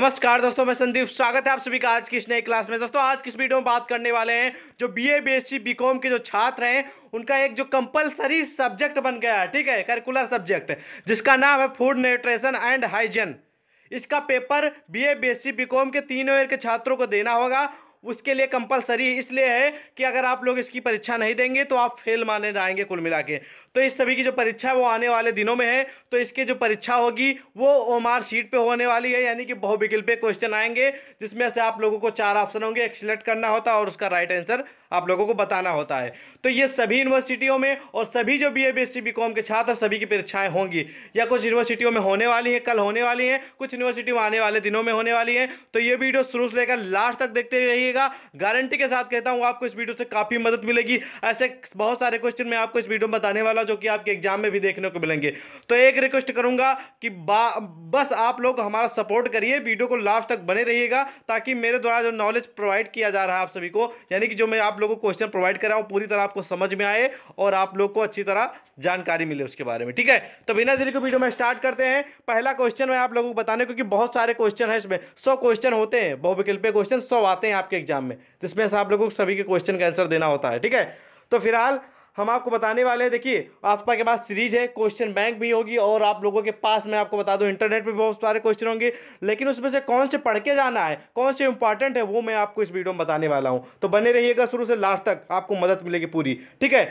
नमस्कार दोस्तों मैं संदीप स्वागत है आप सभी का आज की इस नए क्लास में दोस्तों आज किस वीडियो में बात करने वाले हैं जो बीए बीएससी बीकॉम के जो छात्र हैं उनका एक जो कंपलसरी सब्जेक्ट बन गया है ठीक है करिकुलर सब्जेक्ट जिसका नाम है फूड न्यूट्रेशन एंड हाइजन इसका पेपर सी बी कॉम के तीनों ईयर के छात्रों को देना होगा उसके लिए कंपलसरी इसलिए है कि अगर आप लोग इसकी परीक्षा नहीं देंगे तो आप फेल माने जाएंगे कुल मिला के तो इस सभी की जो परीक्षा है वो आने वाले दिनों में है तो इसकी जो परीक्षा होगी वो ओमार शीट पे होने वाली है यानी कि बहुविकल्पीय क्वेश्चन आएंगे जिसमें से आप लोगों को चार ऑप्शन होंगे एक सिलेक्ट करना होता है और उसका राइट आंसर आप लोगों को बताना होता है तो ये सभी यूनिवर्सिटियों में और सभी जो B A B S C B com के छात्र सभी की परीक्षाएँ होंगी या कुछ यूनिवर्सिटियों में होने वाली हैं कल होने वाली हैं कुछ यूनिवर्सिटी आने वाले दिनों में होने वाली हैं तो ये वीडियो शुरू से लेकर लास्ट तक देखते रहिएगा गारंटी के साथ कहता हूँ आपको इस वीडियो से काफ़ी मदद मिलेगी ऐसे बहुत सारे क्वेश्चन मैं आपको इस वीडियो में बताने वाला मामला जो कि आपके एग्जाम में भी देखने को मिलेंगे तो एक रिक्वेस्ट करूंगा कि बस आप लोग हमारा सपोर्ट करिए वीडियो को लास्ट तक बने रहिएगा ताकि मेरे द्वारा जो नॉलेज प्रोवाइड किया जा रहा है आप सभी को यानी कि जो मैं आप लोगों को क्वेश्चन प्रोवाइड कर रहा हूँ पूरी तरह आपको समझ में आए और आप लोग को अच्छी तरह जानकारी मिले उसके बारे में ठीक है तो बिना देरी को वीडियो में स्टार्ट करते हैं पहला क्वेश्चन मैं आप लोगों को बताने क्योंकि बहुत सारे क्वेश्चन है इसमें सौ क्वेश्चन होते हैं बहुविकल्पीय क्वेश्चन सौ आते हैं आपके एग्जाम में जिसमें से आप लोगों को सभी के क्वेश्चन का आंसर देना होता है ठीक है तो फिलहाल हम आपको बताने वाले हैं देखिए आपका के पास सीरीज है क्वेश्चन बैंक भी होगी और आप लोगों के पास मैं आपको बता दूँ इंटरनेट पर बहुत सारे क्वेश्चन होंगे लेकिन उसमें से कौन से पढ़ के जाना है कौन से इंपॉर्टेंट है वो मैं आपको इस वीडियो में बताने वाला हूँ तो बने रहिएगा शुरू से लास्ट तक आपको मदद मिलेगी पूरी ठीक है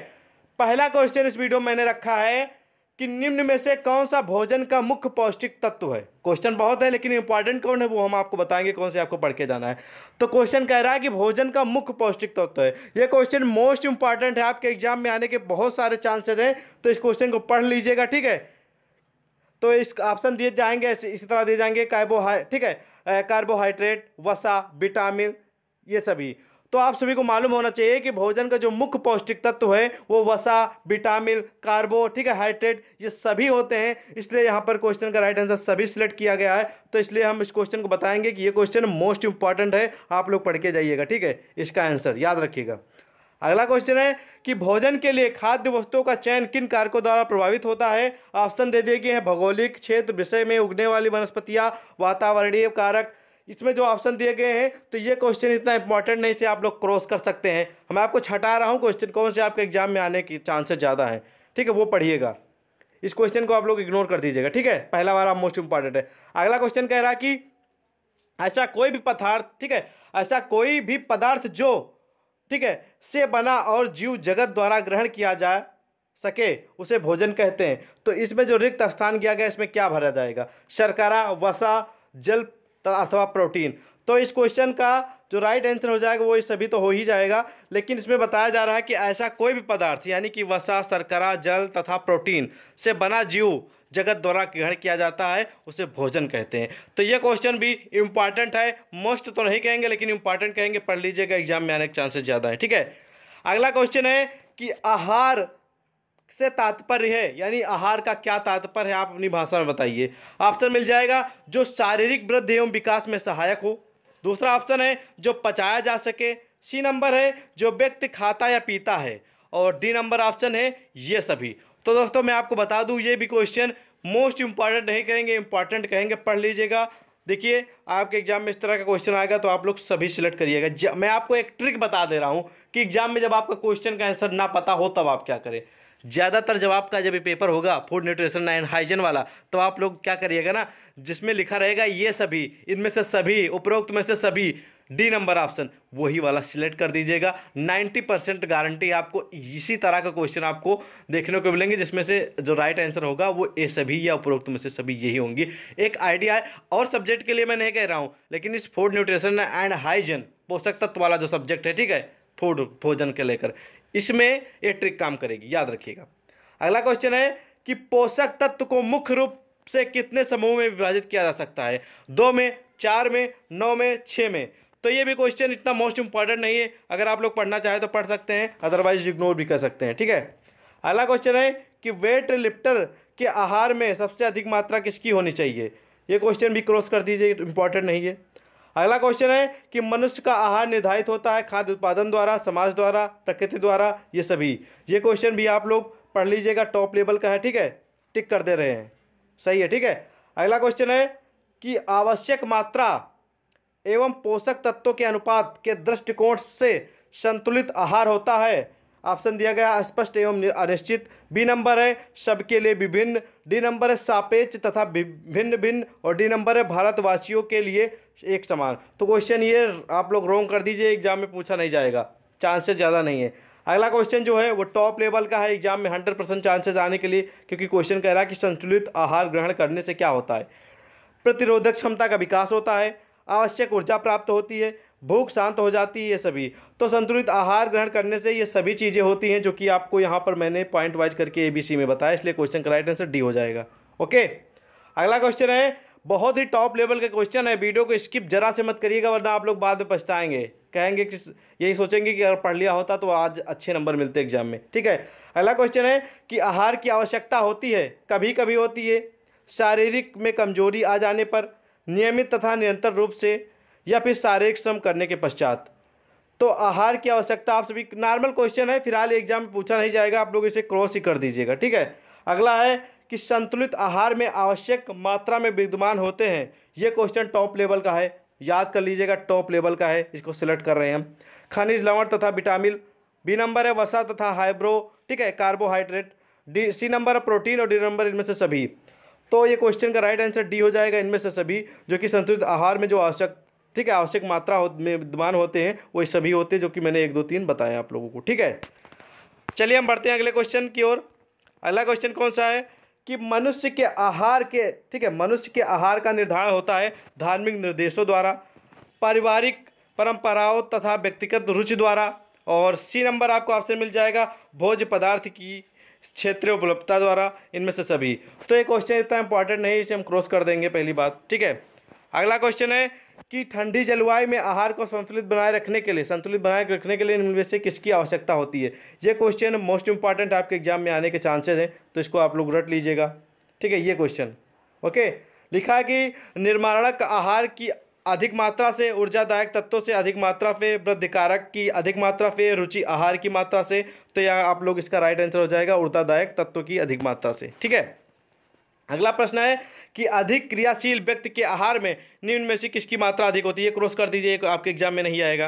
पहला क्वेश्चन इस वीडियो में मैंने रखा है कि निम्न में से कौन सा भोजन का मुख्य पौष्टिक तत्व है क्वेश्चन बहुत है लेकिन इंपॉर्टेंट कौन है वो हम आपको बताएंगे कौन से आपको पढ़ के जाना है तो क्वेश्चन कह रहा है कि भोजन का मुख्य पौष्टिक तत्व है ये क्वेश्चन मोस्ट इंपॉर्टेंट है आपके एग्जाम में आने के बहुत सारे चांसेज हैं तो इस क्वेश्चन को पढ़ लीजिएगा ठीक है तो इस ऑप्शन दिए जाएंगे इसी तरह दिए जाएंगे कार्बोहाइ ठीक है कार्बोहाइड्रेट वसा विटामिन ये सभी तो आप सभी को मालूम होना चाहिए कि भोजन का जो मुख्य पौष्टिक तत्व है वो वसा विटामिन कार्बो ठीक है हाइड्रेट ये सभी होते हैं इसलिए यहाँ पर क्वेश्चन का राइट आंसर सभी सिलेक्ट किया गया है तो इसलिए हम इस क्वेश्चन को बताएंगे कि ये क्वेश्चन मोस्ट इंपॉर्टेंट है आप लोग पढ़ के जाइएगा ठीक है इसका आंसर याद रखिएगा अगला क्वेश्चन है कि भोजन के लिए खाद्य वस्तुओं का चयन किन कारकों द्वारा प्रभावित होता है ऑप्शन दे दिए गए हैं भौगोलिक क्षेत्र विषय में उगने वाली वनस्पतियाँ वातावरणीय कारक इसमें जो ऑप्शन दिए गए हैं तो ये क्वेश्चन इतना इंपॉर्टेंट नहीं से आप लोग क्रॉस कर सकते हैं मैं आपको छटा रहा हूँ क्वेश्चन कौन से आपके एग्जाम में आने की चांसेस ज़्यादा हैं ठीक है वो पढ़िएगा इस क्वेश्चन को आप लोग इग्नोर कर दीजिएगा ठीक है पहला वाला मोस्ट इंपॉर्टेंट है अगला क्वेश्चन कह रहा कि ऐसा कोई भी पदार्थ ठीक है ऐसा कोई भी पदार्थ जो ठीक है से बना और जीव जगत द्वारा ग्रहण किया जा सके उसे भोजन कहते हैं तो इसमें जो रिक्त स्थान किया गया इसमें क्या भरा जाएगा शर्करा वसा जल अथवा प्रोटीन तो इस क्वेश्चन का जो राइट आंसर हो जाएगा वो इस सभी तो हो ही जाएगा लेकिन इसमें बताया जा रहा है कि ऐसा कोई भी पदार्थ यानी कि वसा शर्करा जल तथा प्रोटीन से बना जीव जगत द्वारा ग्रहण किया जाता है उसे भोजन कहते हैं तो ये क्वेश्चन भी इम्पॉर्टेंट है मोस्ट तो नहीं कहेंगे लेकिन इम्पॉर्टेंट कहेंगे पढ़ लीजिएगा एग्जाम में आने के चांसेस ज़्यादा है ठीक है अगला क्वेश्चन है कि आहार से तात्पर्य है यानी आहार का क्या तात्पर्य है आप अपनी भाषा में बताइए ऑप्शन मिल जाएगा जो शारीरिक वृद्धि एवं विकास में सहायक हो दूसरा ऑप्शन है जो पचाया जा सके सी नंबर है जो व्यक्ति खाता या पीता है और डी नंबर ऑप्शन है ये सभी तो दोस्तों मैं आपको बता दूँ ये भी क्वेश्चन मोस्ट इम्पॉर्टेंट नहीं कहेंगे इंपॉर्टेंट कहेंगे पढ़ लीजिएगा देखिए आपके एग्जाम में इस तरह का क्वेश्चन आएगा तो आप लोग सभी सिलेक्ट करिएगा मैं आपको एक ट्रिक बता दे रहा हूँ कि एग्जाम में जब आपका क्वेश्चन का आंसर ना पता हो तब आप क्या करें ज़्यादातर जब आपका जब ये पेपर होगा फूड न्यूट्रिशन एंड हाइजन वाला तो आप लोग क्या करिएगा ना जिसमें लिखा रहेगा ये सभी इनमें से सभी उपरोक्त में से सभी डी नंबर ऑप्शन वही वाला सिलेक्ट कर दीजिएगा 90 परसेंट गारंटी आपको इसी तरह का क्वेश्चन आपको देखने को मिलेंगे जिसमें से जो राइट आंसर होगा वो ए सभी या उपरोक्त में से सभी यही होंगी एक आइडिया है और सब्जेक्ट के लिए मैं नहीं कह रहा हूँ लेकिन इस फूड न्यूट्रिशन एंड हाइजन पोषक तत्व वाला जो सब्जेक्ट है ठीक है फूड भोजन के लेकर इसमें ये ट्रिक काम करेगी याद रखिएगा अगला क्वेश्चन है कि पोषक तत्व को मुख्य रूप से कितने समूह में विभाजित किया जा सकता है दो में चार में नौ में छः में तो ये भी क्वेश्चन इतना मोस्ट इंपॉर्टेंट नहीं है अगर आप लोग पढ़ना चाहें तो पढ़ सकते हैं अदरवाइज इग्नोर भी कर सकते हैं ठीक है अगला क्वेश्चन है कि वेट लिफ्टर के आहार में सबसे अधिक मात्रा किसकी होनी चाहिए ये क्वेश्चन भी क्रॉस कर दीजिए इंपॉर्टेंट तो नहीं है अगला क्वेश्चन है कि मनुष्य का आहार निर्धारित होता है खाद्य उत्पादन द्वारा समाज द्वारा प्रकृति द्वारा ये सभी ये क्वेश्चन भी आप लोग पढ़ लीजिएगा टॉप लेवल का है ठीक है टिक कर दे रहे हैं सही है ठीक है अगला क्वेश्चन है कि आवश्यक मात्रा एवं पोषक तत्वों के अनुपात के दृष्टिकोण से संतुलित आहार होता है ऑप्शन दिया गया स्पष्ट एवं अनिश्चित बी नंबर है सबके लिए विभिन्न डी नंबर है सापेक्ष तथा भिन्न भिन्न और डी नंबर है भारतवासियों के लिए एक समान तो क्वेश्चन ये आप लोग रोंग कर दीजिए एग्जाम में पूछा नहीं जाएगा चांसेस ज़्यादा नहीं है अगला क्वेश्चन जो है वो टॉप लेवल का है एग्जाम में हंड्रेड परसेंट चांसेज आने के लिए क्योंकि क्वेश्चन कह रहा है कि संतुलित आहार ग्रहण करने से क्या होता है प्रतिरोधक क्षमता का विकास होता है आवश्यक ऊर्जा प्राप्त होती है भूख शांत हो जाती है ये सभी तो संतुलित आहार ग्रहण करने से ये सभी चीज़ें होती हैं जो कि आपको यहाँ पर मैंने पॉइंट वाइज करके एबीसी में बताया इसलिए क्वेश्चन का राइट आंसर डी हो जाएगा ओके अगला क्वेश्चन है बहुत ही टॉप लेवल का क्वेश्चन है वीडियो को स्किप जरा से मत करिएगा वरना आप लोग बाद में पछताएंगे कहेंगे कि यही सोचेंगे कि अगर पढ़ लिया होता तो आज अच्छे नंबर मिलते एग्जाम में ठीक है अगला क्वेश्चन है कि आहार की आवश्यकता होती है कभी कभी होती है शारीरिक में कमजोरी आ जाने पर नियमित तथा निरंतर रूप से या फिर शारीरिक श्रम करने के पश्चात तो आहार की आवश्यकता आप सभी नॉर्मल क्वेश्चन है फिलहाल एग्जाम में पूछा नहीं जाएगा आप लोग इसे क्रॉस ही कर दीजिएगा ठीक है अगला है कि संतुलित आहार में आवश्यक मात्रा में विद्यमान होते हैं ये क्वेश्चन टॉप लेवल का है याद कर लीजिएगा टॉप लेवल का है इसको सिलेक्ट कर रहे हैं हम खनिज लवण तथा विटामिन बी नंबर है वसा तथा हाइब्रो ठीक है कार्बोहाइड्रेट डी सी नंबर है प्रोटीन और डी नंबर इनमें से सभी तो ये क्वेश्चन का राइट आंसर डी हो जाएगा इनमें से सभी जो कि संतुलित आहार में जो आवश्यक ठीक है आवश्यक मात्रा हो, में विद्यमान होते हैं वही सभी होते हैं जो कि मैंने एक दो तीन बताया आप लोगों को ठीक है चलिए हम बढ़ते हैं अगले क्वेश्चन की ओर अगला क्वेश्चन कौन सा है कि मनुष्य के आहार के ठीक है मनुष्य के आहार का निर्धारण होता है धार्मिक निर्देशों द्वारा पारिवारिक परंपराओं तथा व्यक्तिगत रुचि द्वारा और सी नंबर आपको ऑप्शन मिल जाएगा भोज पदार्थ की क्षेत्रीय उपलब्धता द्वारा इनमें से सभी तो ये क्वेश्चन इतना इंपॉर्टेंट नहीं इसे हम क्रॉस कर देंगे पहली बात ठीक है अगला क्वेश्चन है कि ठंडी जलवायु में आहार को संतुलित बनाए रखने के लिए संतुलित बनाए रखने के लिए इनमें से किसकी आवश्यकता होती है ये क्वेश्चन मोस्ट इंपॉर्टेंट आपके एग्जाम में आने के चांसेस हैं तो इसको आप लोग रट लीजिएगा ठीक है ये क्वेश्चन ओके लिखा है कि निर्माणक आहार की अधिक मात्रा से ऊर्जादायक तत्वों से अधिक मात्रा पे वृद्धिकारक की अधिक मात्रा पे रुचि आहार की मात्रा से तो यह आप लोग इसका राइट आंसर हो जाएगा ऊर्जादायक तत्वों की अधिक मात्रा से ठीक है अगला प्रश्न है कि अधिक क्रियाशील व्यक्ति के आहार में निम्न में से किसकी मात्रा अधिक होती है क्रॉस कर दीजिए आपके एग्जाम में नहीं आएगा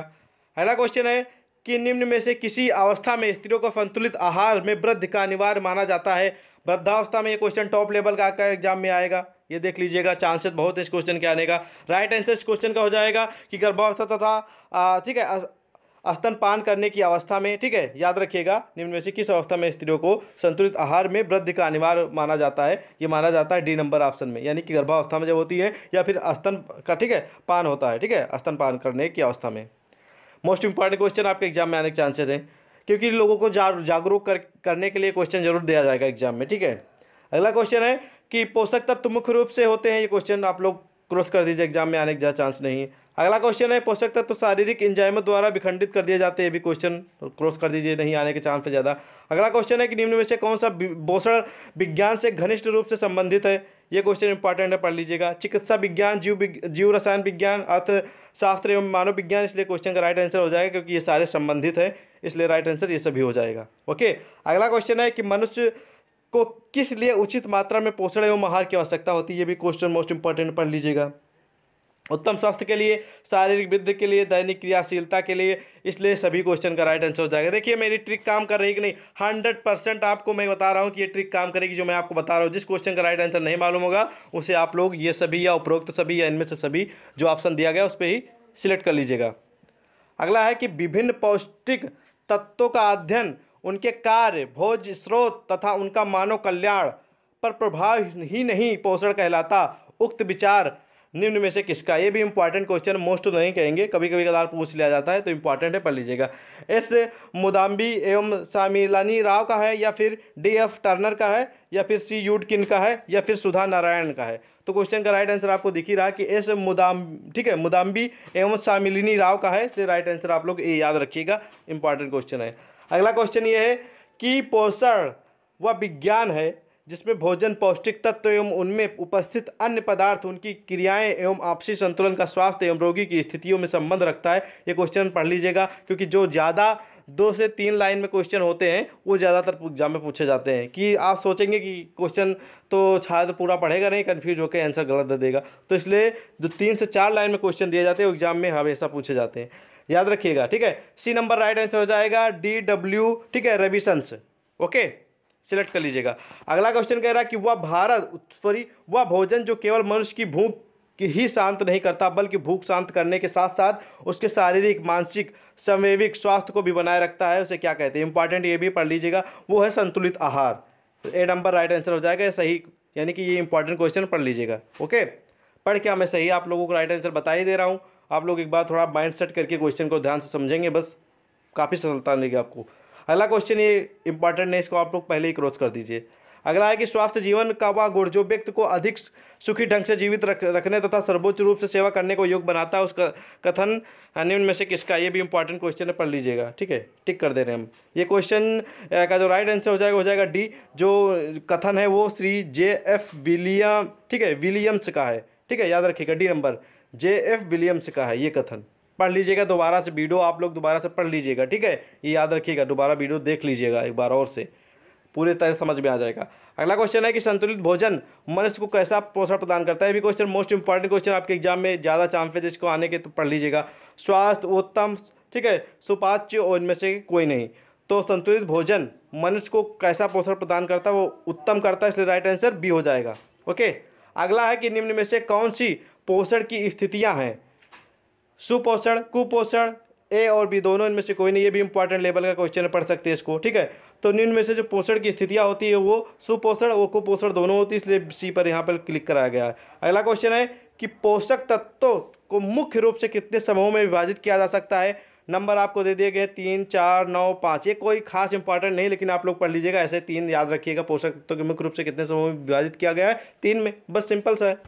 अगला क्वेश्चन है कि निम्न में से किसी अवस्था में स्त्रियों को संतुलित आहार में वृद्ध का अनिवार्य माना जाता है वृद्धावस्था में ये क्वेश्चन टॉप लेवल का आकर एग्जाम में आएगा ये देख लीजिएगा चांसेस बहुत है इस क्वेश्चन के आने का राइट आंसर इस क्वेश्चन का हो जाएगा कि गर्भावस्था तथा ठीक है स्तनपान करने की अवस्था में ठीक है याद रखिएगा निम्न में से किस अवस्था में स्त्रियों को संतुलित आहार में वृद्धि का अनिवार्य माना जाता है ये माना जाता है डी नंबर ऑप्शन में यानी कि गर्भावस्था में जब होती है या फिर स्तन का ठीक है पान होता है ठीक है स्तनपान करने की अवस्था में मोस्ट इंपॉर्टेंट क्वेश्चन आपके एग्जाम में आने के चांसेज हैं क्योंकि लोगों को जागरूक कर, करने के लिए क्वेश्चन जरूर दिया जाएगा एग्जाम में ठीक है अगला क्वेश्चन है कि पोषक तत्व मुख्य रूप से होते हैं ये क्वेश्चन आप लोग क्रॉस कर दीजिए एग्जाम में आने का चांस नहीं है अगला क्वेश्चन है पोषक तत्व तो शारीरिक इंजाइम द्वारा विखंडित कर दिए जाते हैं भी क्वेश्चन क्रॉस कर दीजिए नहीं आने के चांस है ज़्यादा अगला क्वेश्चन है कि निम्न में से कौन सा पोषण विज्ञान से घनिष्ठ रूप से संबंधित है ये क्वेश्चन इंपॉर्टेंट है पढ़ लीजिएगा चिकित्सा विज्ञान जीव जीव रसायन विज्ञान अर्थशास्त्र एवं मानव विज्ञान इसलिए क्वेश्चन का राइट आंसर हो जाएगा क्योंकि ये सारे संबंधित है इसलिए राइट आंसर ये सभी हो जाएगा ओके अगला क्वेश्चन है कि मनुष्य को किस लिए उचित मात्रा में पोषण एवं आहार की आवश्यकता होती है ये भी क्वेश्चन मोस्ट इंपॉर्टेंट पढ़ लीजिएगा उत्तम स्वास्थ्य के लिए शारीरिक वृद्धि के लिए दैनिक क्रियाशीलता के लिए इसलिए सभी क्वेश्चन का राइट आंसर हो जाएगा देखिए मेरी ट्रिक काम कर रही कि नहीं हंड्रेड परसेंट आपको मैं बता रहा हूँ कि ये ट्रिक काम करेगी जो मैं आपको बता रहा हूँ जिस क्वेश्चन का राइट आंसर नहीं मालूम होगा उसे आप लोग ये सभी या उपरोक्त सभी या इनमें से सभी जो ऑप्शन दिया गया उस पर ही सिलेक्ट कर लीजिएगा अगला है कि विभिन्न पौष्टिक तत्वों का अध्ययन उनके कार्य भोज स्रोत तथा उनका मानव कल्याण पर प्रभाव ही नहीं पोषण कहलाता उक्त विचार निम्न में से किसका ये भी इंपॉर्टेंट क्वेश्चन मोस्ट नहीं कहेंगे कभी कभी कदार पूछ लिया जाता है तो इंपॉर्टेंट है पढ़ लीजिएगा एस मुदाम्बी एवं सामिलानी राव का है या फिर डी एफ टर्नर का है या फिर सी यूडकिन का है या फिर सुधा नारायण का है तो क्वेश्चन का राइट आंसर आपको दिख ही रहा कि एस मुदाम ठीक है मुदाम्बी एवं सामिलिनी राव का है इसलिए राइट आंसर आप लोग ये याद रखिएगा इंपॉर्टेंट क्वेश्चन है अगला क्वेश्चन ये है कि पोषण व विज्ञान है जिसमें भोजन पौष्टिक तत्व एवं उनमें उपस्थित अन्य पदार्थ उनकी क्रियाएं एवं आपसी संतुलन का स्वास्थ्य एवं रोगी की स्थितियों में संबंध रखता है ये क्वेश्चन पढ़ लीजिएगा क्योंकि जो ज़्यादा दो से तीन लाइन में क्वेश्चन होते हैं वो ज़्यादातर एग्जाम में पूछे जाते हैं कि आप सोचेंगे कि क्वेश्चन तो छात्र पूरा पढ़ेगा नहीं कन्फ्यूज होकर आंसर गलत दे देगा तो इसलिए जो तीन से चार लाइन में क्वेश्चन दिए जाते हैं वो एग्जाम में हमेशा पूछे जाते हैं याद रखिएगा ठीक है सी नंबर राइट आंसर हो जाएगा डी डब्ल्यू ठीक है रेविशंस ओके सिलेक्ट कर लीजिएगा अगला क्वेश्चन कह रहा है कि वह भारत सॉरी वह भोजन जो केवल मनुष्य की भूख की ही शांत नहीं करता बल्कि भूख शांत करने के साथ साथ उसके शारीरिक मानसिक संवैविक स्वास्थ्य को भी बनाए रखता है उसे क्या कहते हैं इंपॉर्टेंट ये भी पढ़ लीजिएगा वो है संतुलित आहार तो ए नंबर राइट आंसर हो जाएगा सही यानी कि ये इंपॉर्टेंट क्वेश्चन पढ़ लीजिएगा ओके पढ़ क्या मैं सही आप लोगों को राइट आंसर बता ही दे रहा हूँ आप लोग एक बार थोड़ा माइंड सेट करके क्वेश्चन को ध्यान से समझेंगे बस काफ़ी सफलता मिलेगी आपको अगला क्वेश्चन ये इंपॉर्टेंट है इसको आप लोग पहले ही क्रॉस कर दीजिए अगला है कि स्वास्थ्य जीवन का वह गुण जो व्यक्ति को अधिक सुखी ढंग से जीवित रख रखने तथा सर्वोच्च रूप से सेवा करने को योग बनाता है उसका कथन हाँ, निम्न में से किसका ये भी इंपॉर्टेंट क्वेश्चन है पढ़ लीजिएगा ठीक है टिक कर दे रहे हैं हम ये क्वेश्चन का जो राइट आंसर हो जाएगा हो जाएगा डी जो कथन है वो श्री जे एफ विलियम ठीक है विलियम्स का है ठीक है याद रखिएगा D number J F Williams का है ये कथन पढ़ लीजिएगा दोबारा से वीडियो आप लोग दोबारा से पढ़ लीजिएगा ठीक है ये याद रखिएगा दोबारा वीडियो देख लीजिएगा एक बार और से पूरी तरह समझ में आ जाएगा अगला क्वेश्चन है कि संतुलित भोजन मनुष्य को कैसा पोषण प्रदान करता है भी क्वेश्चन मोस्ट इंपॉर्टेंट क्वेश्चन आपके एग्जाम में ज़्यादा चांसेज है जिसको आने के तो पढ़ लीजिएगा स्वास्थ्य उत्तम ठीक है सुपाच्य और इनमें से कोई नहीं तो संतुलित भोजन मनुष्य को कैसा पोषण प्रदान करता है वो उत्तम करता है इसलिए राइट आंसर बी हो जाएगा ओके अगला है कि निम्न में से कौन सी पोषण की स्थितियाँ हैं सुपोषण कुपोषण ए और बी दोनों इनमें से कोई नहीं ये भी इंपॉर्टेंट लेवल का क्वेश्चन पढ़ सकते हैं इसको ठीक है तो निम्न में से जो पोषण की स्थितियाँ होती है वो सुपोषण वो कुपोषण दोनों होती है इसलिए सी पर यहाँ पर क्लिक कराया गया है अगला क्वेश्चन है कि पोषक तत्वों को मुख्य रूप से कितने समूहों में विभाजित किया जा सकता है नंबर आपको दे दिए गए तीन चार नौ पाँच ये कोई खास इंपॉर्टेंट नहीं लेकिन आप लोग पढ़ लीजिएगा ऐसे तीन याद रखिएगा पोषक तत्वों के मुख्य रूप से कितने समूह में विभाजित किया गया है तीन में बस सिंपल सा है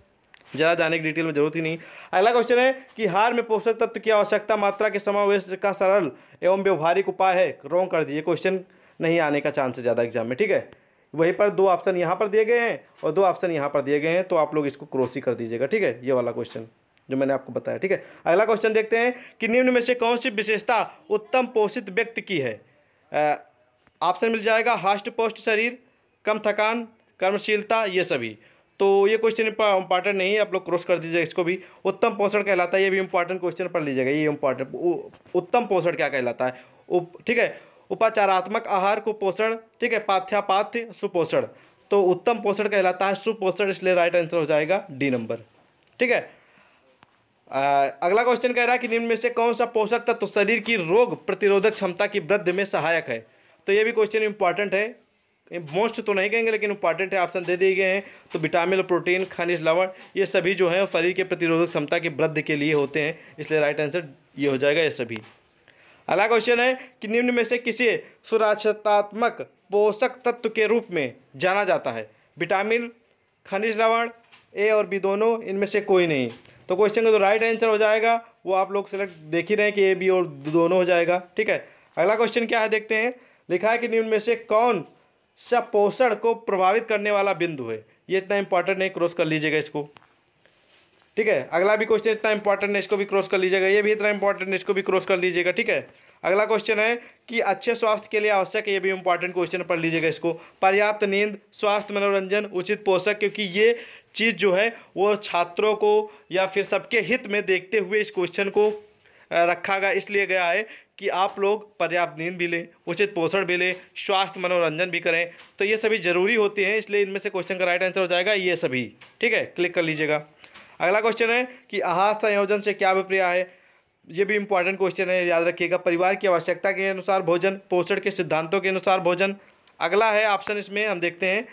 ज़्यादा जाने की डिटेल में जरूरत ही नहीं अगला क्वेश्चन है कि हार में पोषक तत्व की आवश्यकता मात्रा के समावेश का सरल एवं व्यवहारिक उपाय है रॉन्ग कर दीजिए क्वेश्चन नहीं आने का चांस है ज़्यादा एग्जाम में ठीक है वहीं पर दो ऑप्शन यहाँ पर दिए गए हैं और दो ऑप्शन यहाँ पर दिए गए हैं तो आप लोग इसको क्रॉस ही कर दीजिएगा ठीक है ये वाला क्वेश्चन जो मैंने आपको बताया ठीक है अगला क्वेश्चन देखते हैं कि निम्न में से कौन सी विशेषता उत्तम पोषित व्यक्ति की है ऑप्शन मिल जाएगा हास्ट पोस्ट शरीर कम थकान कर्मशीलता ये सभी तो ये क्वेश्चन इंपॉर्टेंट नहीं है आप लोग क्रॉस कर दीजिएगा इसको भी उत्तम पोषण कहलाता है ये भी इंपॉर्टेंट क्वेश्चन पढ़ लीजिएगा ये इंपॉर्टेंट उत्तम पोषण क्या कहलाता है ठीक है उपाचारात्मक आहार कुपोषण ठीक है पाथ्यापाथ्य सुपोषण तो उत्तम पोषण कहलाता है सुपोषण इसलिए राइट आंसर हो जाएगा डी नंबर ठीक है आ, अगला क्वेश्चन कह रहा है कि निम्न में से कौन सा पोषक तत्व तो शरीर की रोग प्रतिरोधक क्षमता की वृद्धि में सहायक है तो ये भी क्वेश्चन इंपॉर्टेंट है मोस्ट तो नहीं कहेंगे लेकिन इंपॉर्टेंट है ऑप्शन दे दिए गए हैं तो विटामिन और प्रोटीन खनिज लवण ये सभी जो है शरीर के प्रतिरोधक क्षमता की वृद्धि के लिए होते हैं इसलिए राइट आंसर ये हो जाएगा ये सभी अगला क्वेश्चन है कि निम्न में से किसी सुरक्षतात्मक पोषक तत्व के रूप में जाना जाता है विटामिन खनिज लवण ए और बी दोनों इनमें से कोई नहीं तो क्वेश्चन का जो राइट आंसर हो जाएगा वो आप लोग सेलेक्ट देख ही रहे हैं कि ए बी और दोनों हो जाएगा ठीक है अगला क्वेश्चन क्या है देखते हैं लिखा है कि निम्न में से कौन सपोषण को प्रभावित करने वाला बिंदु है ये इतना इंपॉर्टेंट है क्रॉस कर लीजिएगा इसको ठीक है अगला भी क्वेश्चन इतना इंपॉर्टेंट है इसको भी क्रॉस कर लीजिएगा ये भी इतना इंपॉर्टेंट है इसको भी क्रॉस कर लीजिएगा ठीक है अगला क्वेश्चन है कि अच्छे स्वास्थ्य के लिए आवश्यक है ये भी इंपॉर्टेंट क्वेश्चन पढ़ लीजिएगा इसको पर्याप्त नींद स्वास्थ्य मनोरंजन उचित पोषक क्योंकि ये चीज़ जो है वो छात्रों को या फिर सबके हित में देखते हुए इस क्वेश्चन को रखा गया इसलिए गया है कि आप लोग पर्याप्त नींद भी लें उचित पोषण भी लें स्वास्थ्य मनोरंजन भी करें तो ये सभी ज़रूरी होती हैं इसलिए इनमें से क्वेश्चन का राइट आंसर हो जाएगा ये सभी ठीक है क्लिक कर लीजिएगा अगला क्वेश्चन है कि आहार संयोजन से क्या अभिप्रिया है ये भी इंपॉर्टेंट क्वेश्चन है याद रखिएगा परिवार की आवश्यकता के अनुसार भोजन पोषण के सिद्धांतों के अनुसार भोजन अगला है ऑप्शन इसमें हम देखते हैं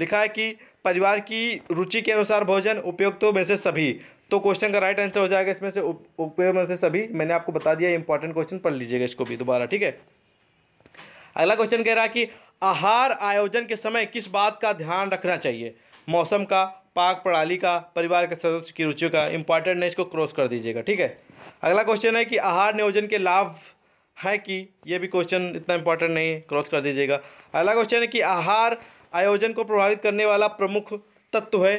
लिखा है कि परिवार की रुचि के अनुसार भोजन उपयुक्तों में से सभी तो क्वेश्चन का राइट आंसर हो जाएगा इसमें से उपयोग में से सभी मैंने आपको बता दिया इंपॉर्टेंट क्वेश्चन पढ़ लीजिएगा इसको भी दोबारा ठीक है अगला क्वेश्चन कह रहा है कि आहार आयोजन के समय किस बात का ध्यान रखना चाहिए मौसम का पाक प्रणाली का परिवार के सदस्य की रुचियों का इंपॉर्टेंट है इसको क्रॉस कर दीजिएगा ठीक है अगला क्वेश्चन है कि आहार नियोजन के लाभ है कि ये भी क्वेश्चन इतना इंपॉर्टेंट नहीं है क्रॉस कर दीजिएगा अगला क्वेश्चन है कि आहार आयोजन को प्रभावित करने वाला प्रमुख तत्व है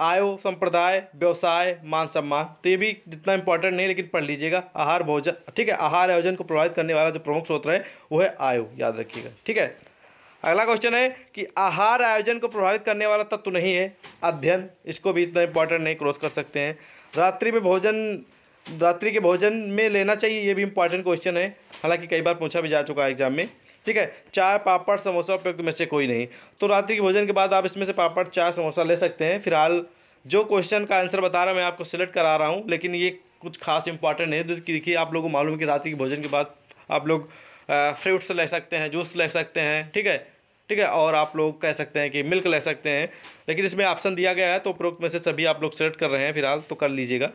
आयो संप्रदाय व्यवसाय मान सम्मान तो ये भी जितना इंपॉर्टेंट नहीं लेकिन पढ़ लीजिएगा आहार भोजन ठीक है आहार आयोजन को प्रभावित करने वाला जो प्रमुख स्रोत है वो है आयु याद रखिएगा ठीक है अगला क्वेश्चन है कि आहार आयोजन को प्रभावित करने वाला तत्व नहीं है अध्ययन इसको भी इतना इंपॉर्टेंट नहीं क्रॉस कर सकते हैं रात्रि में भोजन रात्रि के भोजन में लेना चाहिए ये भी इंपॉर्टेंट क्वेश्चन है हालांकि कई बार पूछा भी जा चुका है एग्जाम में ठीक है चाय पापड़ समोसा उपयुक्त में से कोई नहीं तो रात्रि के भोजन के बाद आप इसमें से पापड़ चाय समोसा ले सकते हैं फिलहाल जो क्वेश्चन का आंसर बता रहा मैं आपको सिलेक्ट करा रहा हूँ लेकिन ये कुछ खास इंपॉर्टेंट नहीं देखिए आप लोगों को मालूम है कि रात्रि के भोजन के बाद आप लोग फ्रूट्स ले सकते हैं जूस ले सकते हैं ठीक है ठीक है और आप लोग कह सकते हैं कि मिल्क ले सकते हैं लेकिन इसमें ऑप्शन दिया गया है तो उपरोक्त में से सभी आप लोग सेलेक्ट कर रहे हैं फिलहाल तो कर लीजिएगा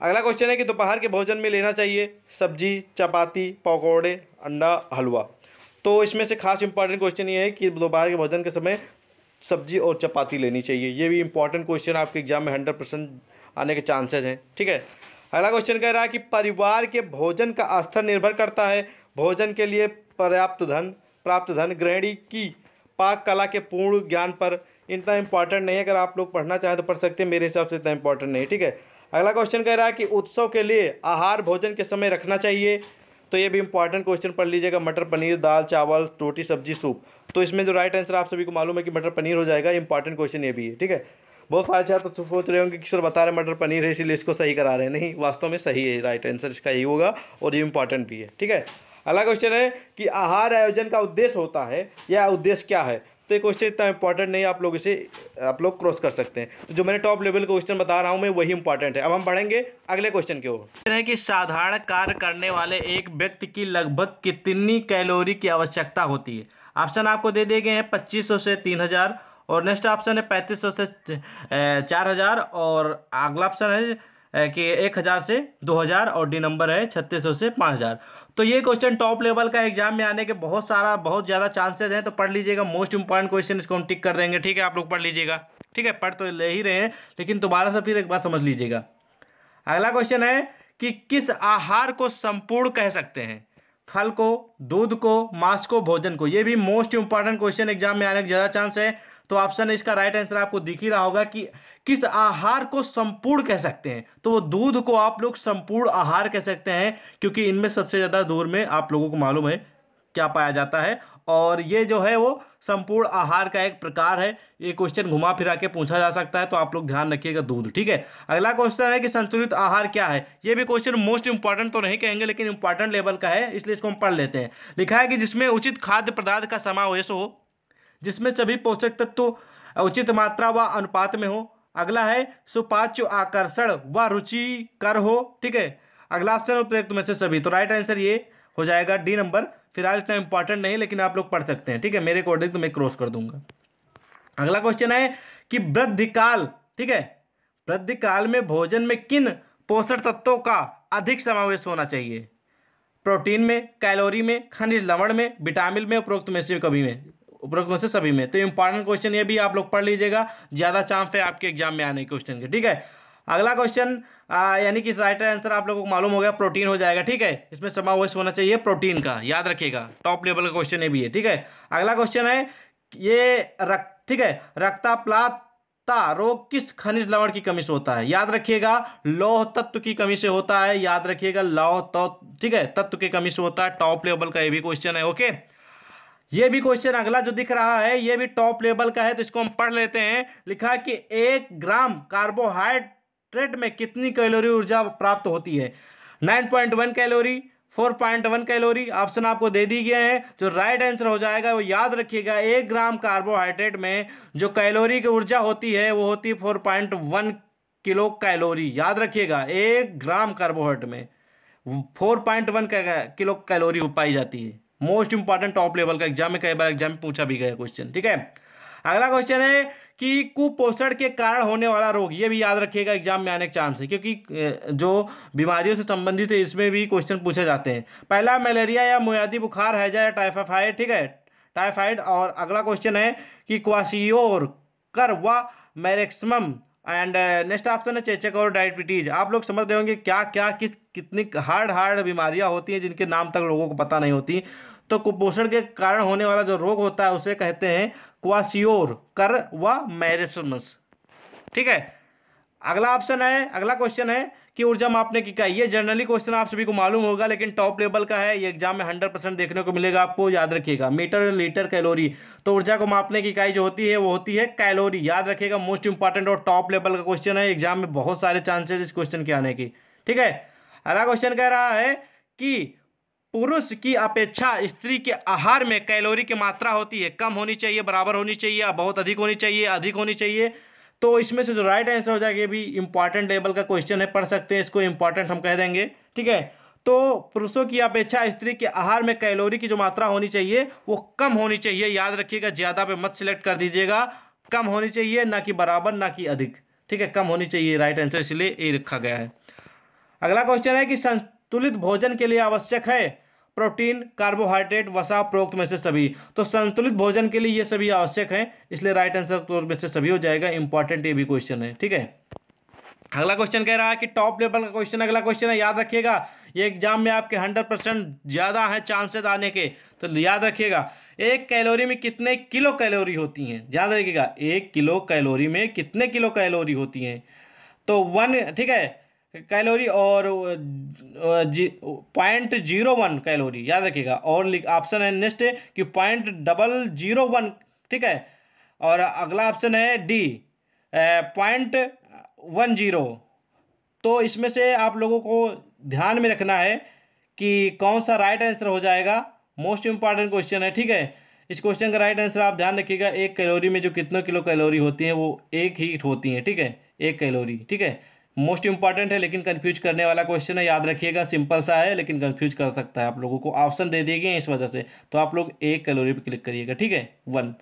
अगला क्वेश्चन है कि दोपहर के भोजन में लेना चाहिए सब्जी चपाती पकौड़े अंडा हलवा तो इसमें से खास इंपॉर्टेंट क्वेश्चन ये है कि दोपहर के भोजन के समय सब्जी और चपाती लेनी चाहिए ये भी इंपॉर्टेंट क्वेश्चन आपके एग्जाम में हंड्रेड परसेंट आने के चांसेज हैं ठीक है अगला क्वेश्चन कह रहा है कि परिवार के भोजन का स्तर निर्भर करता है भोजन के लिए पर्याप्त धन प्राप्त धन ग्रहणी की पाक कला के पूर्ण ज्ञान पर इतना इम्पॉर्टेंट नहीं है अगर आप लोग पढ़ना चाहें तो पढ़ सकते हैं मेरे हिसाब से इतना इम्पॉर्टेंट नहीं ठीक है अगला क्वेश्चन कह रहा है कि उत्सव के लिए आहार भोजन के समय रखना चाहिए तो ये भी इंपॉर्टेंट क्वेश्चन पढ़ लीजिएगा मटर पनीर दाल चावल रोटी सब्जी सूप तो इसमें जो राइट आंसर आप सभी को मालूम है कि मटर पनीर हो जाएगा इंपॉर्टेंट क्वेश्चन ये भी है ठीक है बहुत सारे छात्र तो सोच रहे होंगे कि सर बता रहे मटर पनीर है इसीलिए इसको सही करा रहे हैं नहीं वास्तव में सही है राइट आंसर इसका यही होगा और ये इंपॉर्टेंट भी है ठीक है अगला क्वेश्चन है कि आहार आयोजन का उद्देश्य होता है या उद्देश्य क्या है तो ये क्वेश्चन इतना इंपॉर्टेंट नहीं आप लोग इसे आप लोग क्रॉस कर सकते हैं तो जो मैंने टॉप लेवल का क्वेश्चन बता रहा हूँ मैं वही इंपॉर्टेंट है अब हम पढ़ेंगे अगले क्वेश्चन के ओर कि साधारण कार्य करने वाले एक व्यक्ति की लगभग कितनी कैलोरी की आवश्यकता होती है ऑप्शन आपको दे दिए गए हैं पच्चीस से तीन और नेक्स्ट ऑप्शन है पैंतीस से चार और अगला ऑप्शन है कि एक हज़ार से दो हज़ार और डी नंबर है छत्तीस सौ से पाँच हज़ार तो ये क्वेश्चन टॉप लेवल का एग्जाम में आने के बहुत सारा बहुत ज़्यादा चांसेस हैं तो पढ़ लीजिएगा मोस्ट इंपॉर्टेंट क्वेश्चन इसको हम टिक कर देंगे ठीक है आप लोग पढ़ लीजिएगा ठीक है पढ़ तो ले ही रहे हैं लेकिन दोबारा से फिर एक बार समझ लीजिएगा अगला क्वेश्चन है कि किस आहार को संपूर्ण कह सकते हैं फल को दूध को मांस को भोजन को ये भी मोस्ट इंपॉर्टेंट क्वेश्चन एग्जाम में आने का ज़्यादा चांस है तो ऑप्शन इसका राइट आंसर आपको दिख ही रहा होगा कि किस आहार को संपूर्ण कह सकते हैं तो वो दूध को आप लोग संपूर्ण आहार कह सकते हैं क्योंकि इनमें सबसे ज़्यादा दूर में आप लोगों को मालूम है क्या पाया जाता है और ये जो है वो संपूर्ण आहार का एक प्रकार है ये क्वेश्चन घुमा फिरा के पूछा जा सकता है तो आप लोग ध्यान रखिएगा दूध ठीक है अगला क्वेश्चन है कि संतुलित आहार क्या है ये भी क्वेश्चन मोस्ट इंपॉर्टेंट तो नहीं कहेंगे लेकिन इंपॉर्टेंट लेवल का है इसलिए इसको हम पढ़ लेते हैं लिखा है कि जिसमें उचित खाद्य पदार्थ का समावेश हो जिसमें सभी पोषक तत्व उचित मात्रा व अनुपात में हो अगला है सुपाच्य आकर्षण व रुचिकर हो ठीक है अगला ऑप्शन उपयुक्त में से सभी तो राइट आंसर ये हो जाएगा डी नंबर फिलहाल इतना इंपॉर्टेंट नहीं लेकिन आप लोग पढ़ सकते हैं ठीक है मेरे अकॉर्डिंग तो मैं क्रॉस कर दूंगा अगला क्वेश्चन है कि वृद्धिकाल ठीक है वृद्धिकाल में भोजन में किन पोषण तत्वों का अधिक समावेश होना चाहिए प्रोटीन में कैलोरी में खनिज लवण में विटामिन में उपरोक्त में से कभी में उपरोक्त क्वेश्चन सभी में तो इंपॉर्टेंट क्वेश्चन ये भी आप लोग पढ़ लीजिएगा ज़्यादा चांस है आपके एग्जाम में आने के क्वेश्चन के ठीक है अगला क्वेश्चन यानी कि राइट आंसर आप लोगों को मालूम हो गया प्रोटीन हो जाएगा ठीक है इसमें समावेश होना चाहिए प्रोटीन का याद रखिएगा टॉप लेवल का क्वेश्चन ये भी है ठीक है अगला क्वेश्चन है ये रक्त ठीक है रक्ताप्लाता रोग किस खनिज लवण की कमी से होता है याद रखिएगा लौह तत्व की कमी से होता है याद रखिएगा लौह तत्व ठीक है तत्व की कमी से होता है टॉप लेवल का ये भी क्वेश्चन है ओके ये भी क्वेश्चन अगला जो दिख रहा है ये भी टॉप लेवल का है तो इसको हम पढ़ लेते हैं लिखा है कि एक ग्राम कार्बोहाइड्रेट में कितनी कैलोरी ऊर्जा प्राप्त होती है nine point one calorie four point one calorie option आपको दे दी गए हैं जो राइट आंसर हो जाएगा वो याद रखिएगा एक ग्राम कार्बोहाइड्रेट में जो कैलोरी की ऊर्जा होती है वो होती है four point one kilocalorie याद रखिएगा एक ग्राम कार्बोहाइड्रेट में four point one kilocalorie पाई जाती है मोस्ट इंपॉर्टेंट टॉप लेवल का एग्जाम में कई बार एग्जाम में पूछा भी गया क्वेश्चन ठीक है अगला क्वेश्चन है कि कुपोषण के कारण होने वाला रोग ये भी याद रखिएगा एग्जाम में आने के चांस है क्योंकि जो बीमारियों से संबंधित है इसमें भी क्वेश्चन पूछे जाते हैं पहला मलेरिया या मुयादी बुखार है या टाइफाफाइड ठीक है टाइफाइड और अगला क्वेश्चन है कि क्वासियोर कर व मैरेक्समम एंड नेक्स्ट ऑप्शन है चेचक और डायबिटीज़ आप लोग समझ रहे होंगे क्या क्या किस कितनी हार्ड हार्ड बीमारियां होती हैं जिनके नाम तक लोगों को पता नहीं होती तो कुपोषण के कारण होने वाला जो रोग होता है उसे कहते हैं क्वासियोर कर व मैरिसमस ठीक है अगला ऑप्शन है अगला क्वेश्चन है कि ऊर्जा मापने की इकाई ये जनरली क्वेश्चन आप सभी को मालूम होगा लेकिन टॉप लेवल का है ये एग्जाम में हंड्रेड परसेंट देखने को मिलेगा आपको याद रखिएगा मीटर लीटर कैलोरी तो ऊर्जा को मापने की इकाई जो होती है वो होती है कैलोरी याद रखिएगा मोस्ट इंपॉर्टेंट और टॉप लेवल का क्वेश्चन है एग्जाम में बहुत सारे चांसेज इस क्वेश्चन के आने की ठीक है अगला क्वेश्चन कह रहा है कि पुरुष की अपेक्षा स्त्री के आहार में कैलोरी की मात्रा होती है कम होनी चाहिए बराबर होनी चाहिए बहुत अधिक होनी चाहिए अधिक होनी चाहिए तो इसमें से जो राइट आंसर हो जाएगा ये भी इंपॉर्टेंट लेवल का क्वेश्चन है पढ़ सकते हैं इसको इंपॉर्टेंट हम कह देंगे ठीक है तो पुरुषों की अपेक्षा स्त्री के आहार में कैलोरी की जो मात्रा होनी चाहिए वो कम होनी चाहिए याद रखिएगा ज़्यादा पे मत सिलेक्ट कर दीजिएगा कम होनी चाहिए ना कि बराबर ना कि अधिक ठीक है कम होनी चाहिए राइट आंसर इसलिए ए रखा गया है अगला क्वेश्चन है कि संतुलित भोजन के लिए आवश्यक है प्रोटीन कार्बोहाइड्रेट वसा प्रोक्त में से सभी तो संतुलित भोजन के लिए ये सभी आवश्यक हैं इसलिए राइट आंसर तौर में से सभी हो जाएगा इंपॉर्टेंट ये भी क्वेश्चन है ठीक है अगला क्वेश्चन कह रहा है कि टॉप लेवल का क्वेश्चन अगला क्वेश्चन है याद रखिएगा ये एग्जाम में आपके हंड्रेड परसेंट ज़्यादा हैं चांसेस आने के तो याद रखिएगा एक कैलोरी में कितने किलो कैलोरी होती हैं याद रखिएगा एक किलो कैलोरी में कितने किलो कैलोरी होती हैं तो वन ठीक है कैलोरी और जी पॉइंट जीरो वन कैलोरी याद रखिएगा और ऑप्शन है नेक्स्ट कि पॉइंट डबल जीरो वन ठीक है और अगला ऑप्शन है डी पॉइंट वन जीरो तो इसमें से आप लोगों को ध्यान में रखना है कि कौन सा राइट आंसर हो जाएगा मोस्ट इम्पॉर्टेंट क्वेश्चन है ठीक है इस क्वेश्चन का राइट आंसर आप ध्यान रखिएगा एक कैलोरी में जो कितने किलो कैलोरी होती हैं वो एक ही होती हैं ठीक है एक कैलोरी ठीक है मोस्ट इंपॉर्टेंट है लेकिन कन्फ्यूज करने वाला क्वेश्चन है याद रखिएगा सिंपल सा है लेकिन कन्फ्यूज कर सकता है आप लोगों को ऑप्शन दे दिए गए इस वजह से तो आप लोग एक कैलोरी पर क्लिक करिएगा ठीक है वन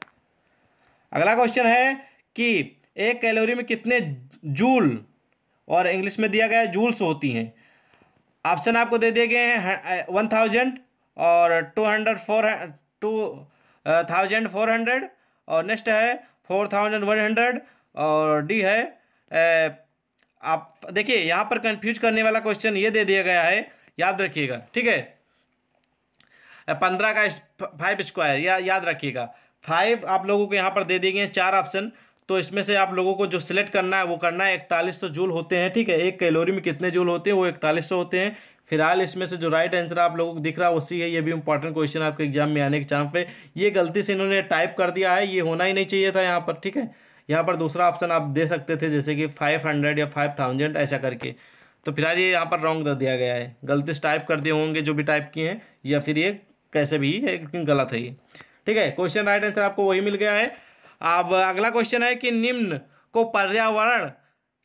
अगला क्वेश्चन है कि एक कैलोरी में कितने जूल और इंग्लिश में दिया गया जूल्स होती हैं ऑप्शन आपको दे दिए गए हैं वन हाँ, थाउजेंड और two hundred four two thousand four hundred और नेक्स्ट है फोर थाउजेंड वन हंड्रेड और डी है आप देखिए यहाँ पर कन्फ्यूज करने वाला क्वेश्चन ये दे दिया गया है याद रखिएगा ठीक है पंद्रह का फाइव स्क्वायर या याद रखिएगा फाइव आप लोगों को यहाँ पर दे दिए गए हैं चार ऑप्शन तो इसमें से आप लोगों को जो सिलेक्ट करना है वो करना है इकतालीस सौ जूल होते हैं ठीक है एक कैलोरी में कितने जूल होते हैं वो इकतालीस सौ होते हैं फिलहाल इसमें से जो राइट आंसर आप लोगों को दिख रहा है उसी है ये भी इंपॉर्टेंट क्वेश्चन आपके एग्जाम में आने के चांस पे ये गलती से इन्होंने टाइप कर दिया है ये होना ही नहीं चाहिए था यहाँ पर ठीक है यहाँ पर दूसरा ऑप्शन आप दे सकते थे जैसे कि फाइव हंड्रेड या फाइव थाउजेंड ऐसा करके तो फिलहाल ये यहाँ पर रॉन्ग कर दिया गया है गलती से टाइप कर दिए होंगे जो भी टाइप किए हैं या फिर ये कैसे भी है लेकिन गलत है ये ठीक है क्वेश्चन राइट आंसर आपको वही मिल गया है अब अगला क्वेश्चन है कि निम्न को पर्यावरण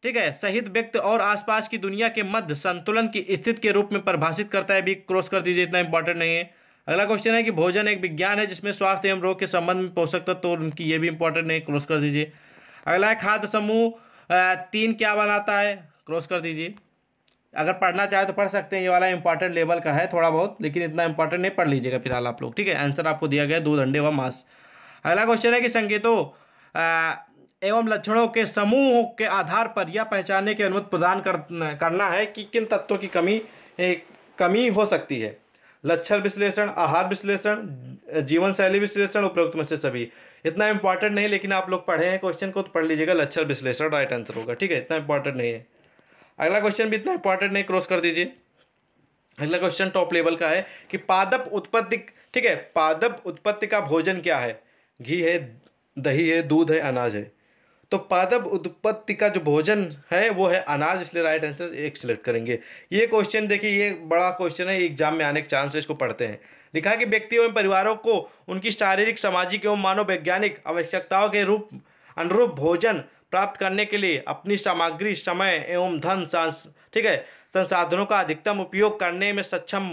ठीक है सहित व्यक्ति और आसपास की दुनिया के मध्य संतुलन की स्थिति के रूप में परिभाषित करता है भी क्रॉस कर दीजिए इतना इंपॉर्टेंट नहीं है अगला क्वेश्चन है कि भोजन एक विज्ञान है जिसमें स्वास्थ्य एवं रोग के संबंध में पोषक तत्व तो उनकी ये भी इंपॉर्टेंट नहीं क्रॉस कर दीजिए अगला है खाद्य समूह तीन क्या बनाता है क्रॉस कर दीजिए अगर पढ़ना चाहे तो पढ़ सकते हैं ये वाला इंपॉर्टेंट लेवल का है थोड़ा बहुत लेकिन इतना इंपॉर्टेंट नहीं पढ़ लीजिएगा फिलहाल आप लोग ठीक है आंसर आपको दिया गया दूध अंडे व मांस अगला क्वेश्चन है कि संकेतों एवं लक्षणों के समूह के आधार पर यह पहचानने की अनुमति प्रदान कर, करना है कि किन तत्वों की कमी कमी हो सकती है लक्षण विश्लेषण आहार विश्लेषण जीवन शैली विश्लेषण उपयुक्त में से सभी इतना इंपॉर्टेंट नहीं लेकिन आप लोग पढ़े हैं क्वेश्चन को तो पढ़ लीजिएगा लक्षण विश्लेषण राइट आंसर होगा ठीक है इतना इंपॉर्टेंट नहीं है अगला क्वेश्चन भी इतना इंपॉर्टेंट नहीं क्रॉस कर दीजिए अगला क्वेश्चन टॉप लेवल का है कि पादप उत्पत्ति ठीक है पादप उत्पत्ति का भोजन क्या है घी है दही है दूध है अनाज है तो पादप उत्पत्ति का जो भोजन है वो है अनाज इसलिए राइट आंसर एक सिलेक्ट करेंगे ये क्वेश्चन देखिए ये बड़ा क्वेश्चन है एग्जाम में आने के चांस इसको पढ़ते हैं लिखा है कि व्यक्तियों एवं परिवारों को उनकी शारीरिक सामाजिक एवं मानव आवश्यकताओं के रूप अनुरूप भोजन प्राप्त करने के लिए अपनी सामग्री समय एवं धन सांस ठीक है संसाधनों का अधिकतम उपयोग करने में सक्षम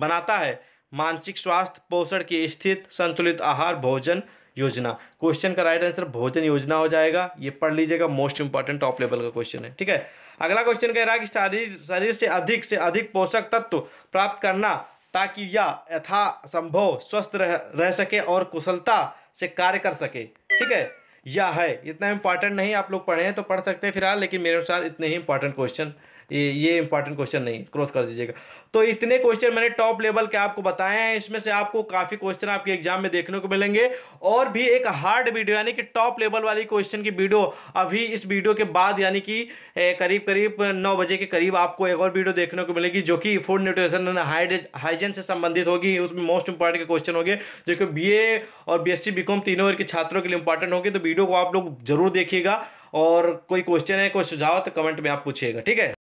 बनाता है मानसिक स्वास्थ्य पोषण की स्थित संतुलित आहार भोजन योजना क्वेश्चन का राइट आंसर भोजन योजना हो जाएगा ये पढ़ लीजिएगा मोस्ट इंपॉर्टेंट टॉप लेवल का क्वेश्चन है ठीक है अगला क्वेश्चन कह रहा है कि शरीर शरीर से अधिक से अधिक पोषक तत्व प्राप्त करना ताकि यह यथा संभव स्वस्थ रह, रह सके और कुशलता से कार्य कर सके ठीक है यह है इतना इंपॉर्टेंट नहीं आप लोग पढ़े हैं तो पढ़ सकते हैं फिलहाल लेकिन मेरे अनुसार इतने ही इंपॉर्टेंट क्वेश्चन ये इंपॉर्टेंट क्वेश्चन नहीं क्रॉस कर दीजिएगा तो इतने क्वेश्चन मैंने टॉप लेवल के आपको बताए हैं इसमें से आपको काफ़ी क्वेश्चन आपके एग्जाम में देखने को मिलेंगे और भी एक हार्ड वीडियो यानी कि टॉप लेवल वाली क्वेश्चन की वीडियो अभी इस वीडियो के बाद यानी कि करीब करीब नौ बजे के करीब आपको एक और वीडियो देखने को मिलेगी जो कि फूड न्यूट्रिशन एंड हाइजेन से संबंधित होगी उसमें मोस्ट इंपॉर्टेंट क्वेश्चन होंगे जो कि बी और बी एस तीनों के छात्रों के लिए इंपॉर्टेंट होंगे तो वीडियो को आप लोग जरूर देखिएगा और कोई क्वेश्चन है कोई सुझाव तो कमेंट में आप पूछिएगा ठीक है